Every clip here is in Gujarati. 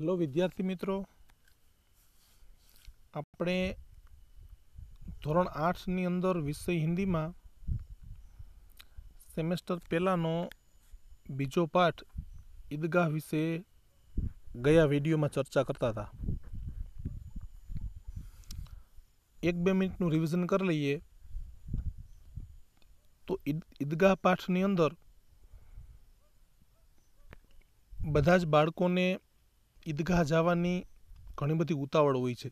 હેલો વિદ્યાર્થી મિત્રો આપણે ધોરણ આઠની અંદર વિષય હિન્દીમાં સેમેસ્ટર પહેલાંનો બીજો પાઠ ઈદગાહ વિશે ગયા વિડીયોમાં ચર્ચા કરતા હતા એક બે મિનિટનું રિવિઝન કરી લઈએ તો ઈદગાહ પાઠની અંદર બધા જ બાળકોને ઈદગાહ જવાની ઘણી બધી ઉતાવળ હોય છે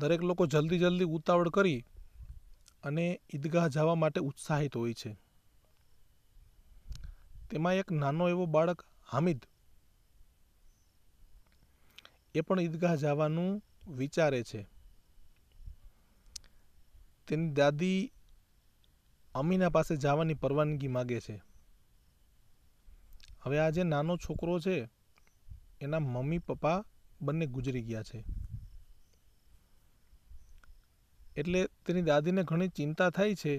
દરેક લોકો જલ્દી જલ્દી ઉતાવળ કરી અને ઈદગાહ જવા માટે ઉત્સાહિત હોય છે તેમાં એક નાનો એવો બાળક હામિદ એ પણ ઈદગાહ જવાનું વિચારે છે તેની દાદી અમીના પાસે જવાની પરવાનગી માગે છે હવે આ જે નાનો છોકરો છે એના મમ્મી પપ્પા બંને ગુજરી ગયા છે એટલે તેની દાદીને ઘણી ચિંતા થાય છે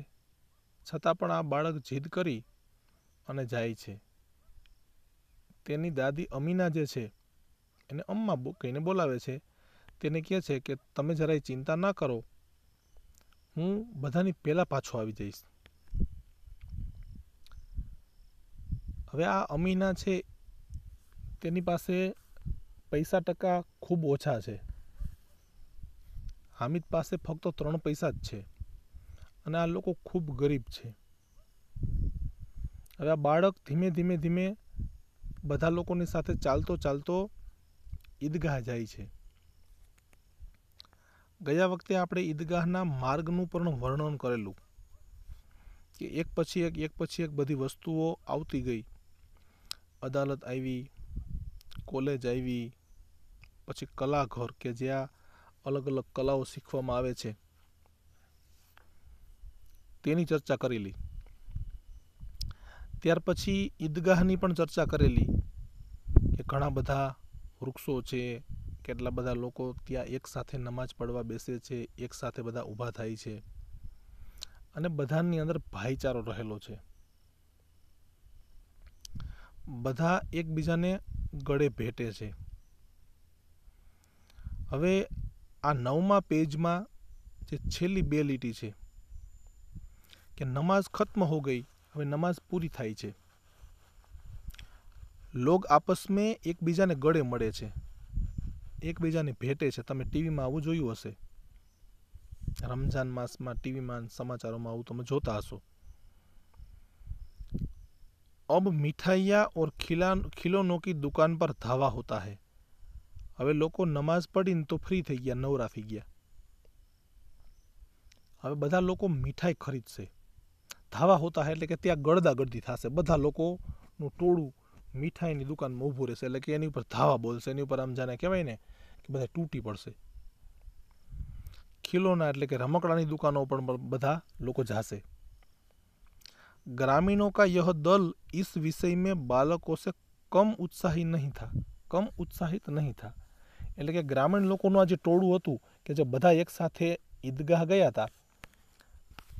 છતાં પણ આ બાળક જીદ કરી અને જાય છે તેની દાદી અમીના જે છે એને અમ્મા કહીને બોલાવે છે તેને કહે છે કે તમે જરાય ચિંતા ના કરો હું બધાની પહેલાં પાછો આવી જઈશ હવે આ અમીના છે તેની પાસે પૈસા ટકા ખૂબ ઓછા છે હામિદ પાસે ફક્ત ત્રણ પૈસા જ છે અને આ લોકો ખૂબ ગરીબ છે હવે આ બાળક ધીમે ધીમે ધીમે બધા લોકોની સાથે ચાલતો ચાલતો ઈદગાહ જાય છે ગયા વખતે આપણે ઈદગાહના માર્ગનું પણ વર્ણન કરેલું કે એક પછી એક એક પછી એક બધી વસ્તુઓ આવતી ગઈ અદાલત આવી કોલેજ આવી પછી કલાઘર કે જ્યાં અલગ અલગ કલાઓ શીખવામાં આવે છે તેની ચર્ચા કરેલી ત્યાર પછી ઈદગાહની પણ ચર્ચા કરેલી કે ઘણા બધા વૃક્ષો છે કેટલા બધા લોકો ત્યાં એક સાથે નમાજ પડવા બેસે છે એક સાથે બધા ઊભા થાય છે અને બધાની અંદર ભાઈચારો રહેલો છે બધા એકબીજાને ગળે ભેટે છે હવે આ નવમા પેજમાં જે છેલ્લી બે લીટી છે કે નમાઝ ખત્મ હો ગઈ હવે નમાઝ પૂરી થાય છે લોગ આપસમે એકબીજાને ગળે મળે છે એકબીજાને ભેટે છે તમે ટીવીમાં આવું જોયું હશે રમઝાન માસમાં ટીવીમાં સમાચારોમાં આવું તમે જોતા હશો અબ મીઠાઈયા ઓર ખીલા ખીલોનો કી દુકાન પર ધાવા હોતા હૈ હવે લોકો નમાઝ પઢીને તો ફ્રી થઈ ગયા નવરા થઈ ગયા હવે બધા લોકો મીઠાઈ ખરીદશે ધાવા હોતા હૈ એટલે કે ત્યાં ગળદા ગળદી થશે બધા લોકોનું ટોળું મીઠાઈની દુકાનમાં ઊભું રહેશે એટલે કે એની ઉપર ધાવા બોલશે એની ઉપર આમ જાણે કહેવાય ને કે બધા તૂટી પડશે ખીલોના એટલે કે રમકડાની દુકાનો પણ બધા લોકો જાશે ग्रामीणों का यह दल इस विषय में બાળકો સે કમ ઉત્સાહી નહીં થા કમ ઉત્સાહિત નહીં થા એટલે કે ગ્રામીણ લોકોનું આ જે ટોળું હતું કે જે બધા એકસાથે ઈદગાહ ગયા હતા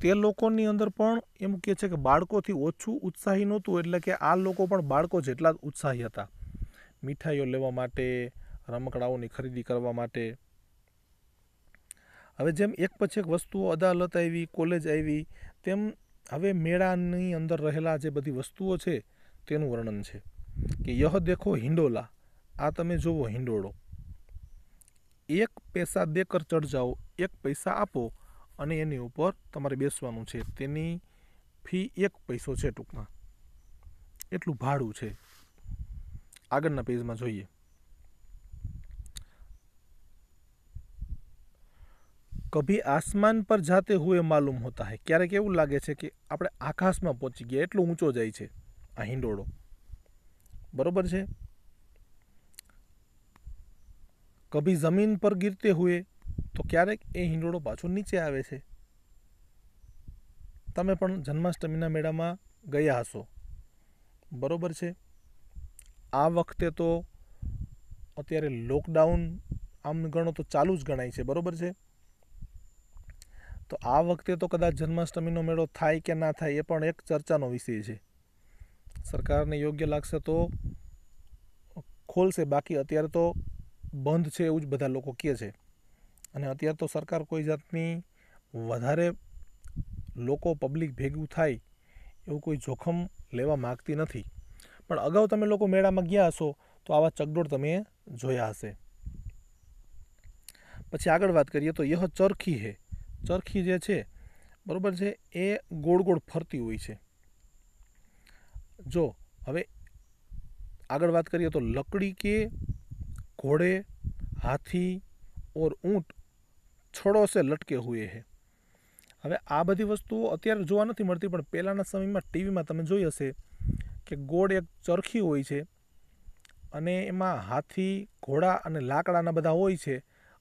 તે લોકોની અંદર પણ એમ કહે છે કે બાળકોથી ઓછું ઉત્સાહી નહોતું એટલે કે આ લોકો પણ બાળકો જેટલા ઉત્સાહી હતા મીઠાઈઓ લેવા માટે રમકડાઓની ખરીદી કરવા માટે હવે જેમ એક પછી એક વસ્તુઓ અદાલત આવી કોલેજ આવી તેમ હવે મેળાની અંદર રહેલા જે બધી વસ્તુઓ છે તેનું વર્ણન છે કે યહ દેખો હિંડોલા આ તમે જુઓ હિંડોળો એક પૈસા દેકર ચડ જાઓ એક પૈસા આપો અને એની ઉપર તમારે બેસવાનું છે તેની ફી એક પૈસો છે ટૂંકમાં એટલું ભાડું છે આગળના પેજમાં જોઈએ કભી આસમાન પર જાતે હુએ માલુમ હોતા હૈ ક્યારેક એવું લાગે છે કે આપણે આકાશમાં પહોંચી ગયા એટલો ઊંચો જાય છે આ હિંડોળો બરોબર છે કભી જમીન પર ગીરતે હુએ તો ક્યારેક એ હિંડોળો પાછો નીચે આવે છે તમે પણ જન્માષ્ટમીના મેળામાં ગયા હશો બરોબર છે આ વખતે તો અત્યારે લોકડાઉન આમ ગણો તો ચાલુ જ ગણાય છે બરોબર છે તો આ વખતે તો કદાચ જન્માષ્ટમીનો મેળો થાય કે ના થાય એ પણ એક ચર્ચાનો વિષય છે સરકારને યોગ્ય લાગશે તો ખોલશે બાકી અત્યારે તો બંધ છે એવું જ બધા લોકો કહે છે અને અત્યારે તો સરકાર કોઈ જાતની વધારે લોકો પબ્લિક ભેગું થાય એવું કોઈ જોખમ લેવા માગતી નથી પણ અગાઉ તમે લોકો મેળામાં ગયા હશો તો આવા ચગડોળ તમે જોયા હશે પછી આગળ વાત કરીએ તો યહ ચરખી હે ચરખી જે છે બરાબર છે એ ગોળ ગોળ ફરતી હોય છે જો હવે આગળ વાત કરીએ તો લકડી કે ઘોડે હાથી ઓર ઊંટ છોડો સે લટકે હુએ હે હવે આ બધી વસ્તુઓ અત્યારે જોવા નથી મળતી પણ પહેલાંના સમયમાં ટીવીમાં તમે જોઈ હશે કે ગોળ એક ચરખી હોય છે અને એમાં હાથી ઘોડા અને લાકડાના બધા હોય છે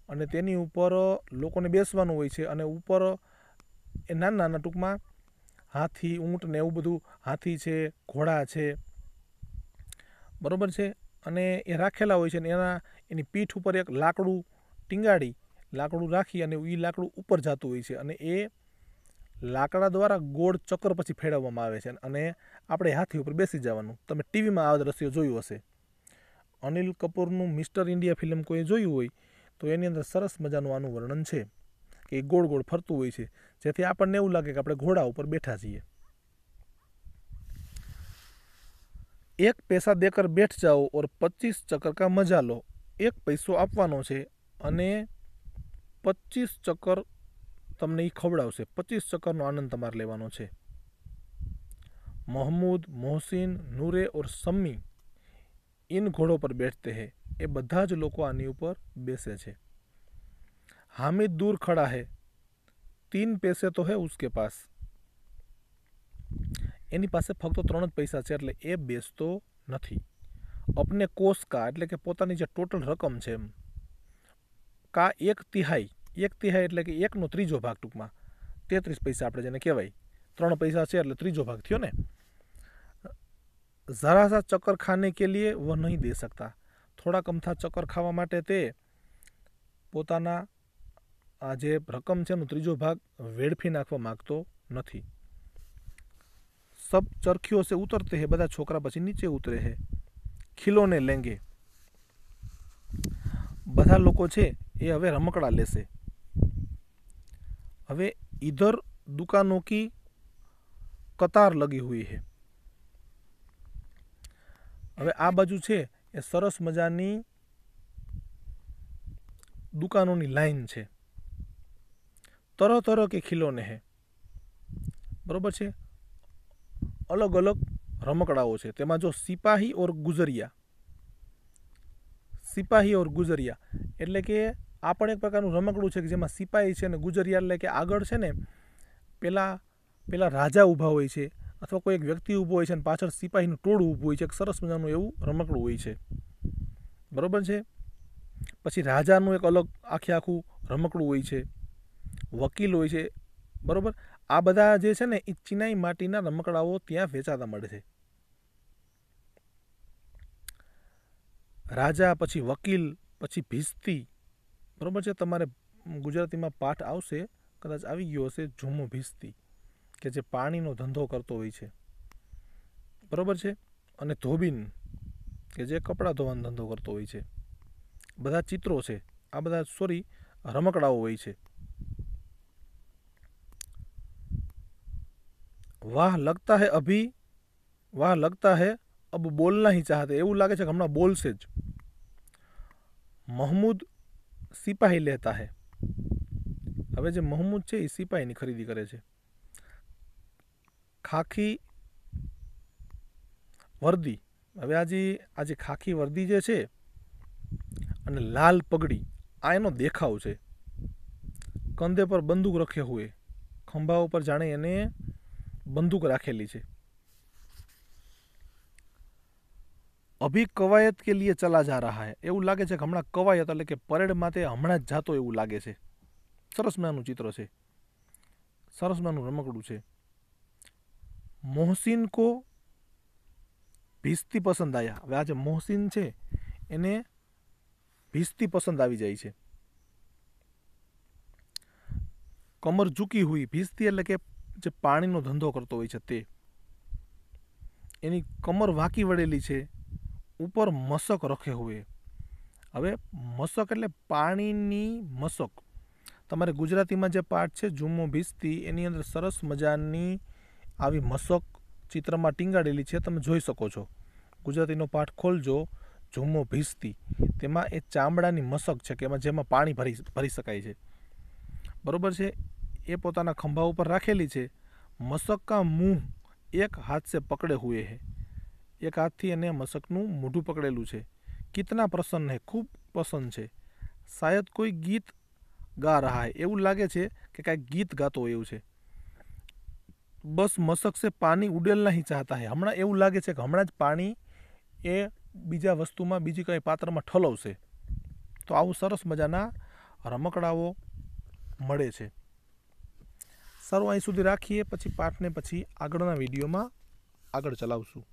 અને તેની ઉપર લોકોને બેસવાનું હોય છે અને ઉપર એ નાના નાના ટૂંકમાં હાથી ઊંટ ને એવું બધું હાથી છે ઘોડા છે બરાબર છે અને એ રાખેલા હોય છે અને એના એની પીઠ ઉપર એક લાકડું ટીંગાડી લાકડું રાખી અને એ લાકડું ઉપર જતું હોય છે અને એ લાકડા દ્વારા ગોળ ચક્કર પછી ફેરવવામાં આવે છે અને આપણે હાથી ઉપર બેસી જવાનું તમે ટીવીમાં આ દ્રશ્યો જોયું હશે અનિલ કપૂરનું મિસ્ટર ઇન્ડિયા ફિલ્મ કોઈ જોયું હોય તો એની અંદર સરસ મજાનું આનું વર્ણન છે કે એ ગોળ ગોળ ફરતું હોય છે જેથી આપણને એવું લાગે કે આપણે ઘોડા ઉપર બેઠા છીએ એક પૈસા દેકર બેઠ જાઓ ઓર પચીસ ચક્કર કા મજા લો એક પૈસો આપવાનો છે અને પચીસ ચક્કર તમને એ ખવડાવશે પચીસ ચક્કરનો આનંદ તમારે લેવાનો છે મોહમ્મદ મોહસિન નૂરે ઓર સમ્મી ઇન ઘોડો પર બેઠતે હૈ એ બધા જ લોકો આની ઉપર બેસે છે હામિદ દૂર ખડા હે તીન પૈસે તો હે ઉસકે પાસ એની પાસે ફક્ત ત્રણ જ પૈસા છે એટલે એ બેસતો નથી અપને કોષ કા એટલે કે પોતાની જે ટોટલ રકમ છે એમ કા એક તિહાઈ એક તિહાઈ એટલે કે એકનો ત્રીજો ભાગ ટૂંકમાં તેત્રીસ પૈસા આપણે જેને કહેવાય ત્રણ પૈસા છે એટલે ત્રીજો ભાગ થયો ને જરા ચક્કર ખાને કે લીએ વ નહીં દે સકતા થોડાક અમથા ચક્કર ખાવા માટે તે પોતાના આ જે રકમ છે એનો ત્રીજો ભાગ વેડફી નાખવા માગતો નથી સબ ચરખીઓ છે ઉતરતે હે બધા છોકરા પછી નીચે ઉતરે હે ખીલોને લેંગે બધા લોકો છે એ હવે રમકડા લેશે હવે ઇધર દુકાનો કી કતાર લગી હોય હે હવે આ બાજુ છે એ સરસ મજાની દુકાનોની લાઈન છે તરહ તરહ કે ખીલોને હે બરોબર છે અલગ અલગ રમકડાઓ છે તેમાં જો સિપાહી ઓર ગુજરિયા સિપાહી ઓર ગુજરિયા એટલે કે આ પણ એક પ્રકારનું રમકડું છે કે જેમાં સિપાહી છે અને ગુજરિયા એટલે કે આગળ છે ને પેલા પેલા રાજા ઊભા હોય છે અથવા કોઈ એક વ્યક્તિ ઊભો હોય છે અને પાછળ સિપાહીનું ટોળું ઊભું હોય છે એક સરસ મજાનું એવું રમકડું હોય છે બરાબર છે પછી રાજાનું એક અલગ આખે આખું રમકડું હોય છે વકીલ હોય છે બરાબર આ બધા જે છે ને એ ચિનાઈ માટીના રમકડાઓ ત્યાં વેચાતા મળે છે રાજા પછી વકીલ પછી ભીસ્તી બરાબર છે તમારે ગુજરાતીમાં પાઠ આવશે કદાચ આવી ગયો હશે ઝુમો ભીસ્તી કે જે પાણીનો ધંધો કરતો હોય છે બરાબર છે અને ધોબીન કે જે કપડાં ધોવાનો ધંધો કરતો હોય છે બધા ચિત્રો છે આ બધા સોરી રમકડાઓ હોય છે વાહ લગતા હે અભી વાહ લગતા હે અબ બોલના હી ચાહતે એવું લાગે છે કે હમણાં બોલશે જ મહમૂદ સિપાહી લેતા હે હવે જે મહમૂદ છે એ સિપાહીની ખરીદી કરે છે ખાખી વર્દી હવે આજે આજે ખાખી વર્દી જે છે અને લાલ પગડી આ એનો દેખાવ છે કંદે પર બંદૂક રખે હોય ખંભા ઉપર જાણે એને બંદૂક રાખેલી છે અભી કવાયત કે લીએ ચલા જા રહા હૈ એવું લાગે છે કે હમણાં કવાયત એટલે કે પરેડ માટે હમણાં જ જાતો એવું લાગે છે સરસ નાનું ચિત્ર છે સરસ નાનું રમકડું છે મોહસિન કો ભીસ્તી પસંદ આયા હવે આ જે મોહસિન છે એને ભીસ્તી પસંદ આવી જાય છે કમર ઝૂકી હોય ભીસ્તી એટલે કે જે પાણીનો ધંધો કરતો હોય છે તે એની કમર વાંકી વળેલી છે ઉપર મશક રખે હોય હવે મશક એટલે પાણીની મશક તમારે ગુજરાતીમાં જે પાઠ છે જુમ્મો ભીસ્તી એની અંદર સરસ મજાની આવી મશક ચિત્રમાં ટીંગાડેલી છે તમે જોઈ શકો છો ગુજરાતીનો પાઠ ખોલજો ઝુમ્મો ભીસતી તેમાં એ ચામડાની મશક છે કે એમાં જેમાં પાણી ભરી ભરી શકાય છે બરાબર છે એ પોતાના ખંભા ઉપર રાખેલી છે મશક કા મુંહ એક હાથ સે પકડે હુએ હે એક હાથથી એને મશકનું મોઢું પકડેલું છે કિતના પ્રસન્ન હે ખૂબ પસંદ છે શાયદ કોઈ ગીત ગા રહા હે એવું લાગે છે કે કાંઈક ગીત ગાતો હોય એવું છે બસ મશક સે પાણી ઉડેલ નહીં ચાહતા હે હમણાં એવું લાગે છે કે હમણાં જ પાણી એ બીજા વસ્તુમાં બીજી કંઈ પાત્રમાં ઠલવશે તો આવું સરસ મજાના રમકડાઓ મળે છે સારું અહીં સુધી રાખીએ પછી પાઠને પછી આગળના વિડીયોમાં આગળ ચલાવશું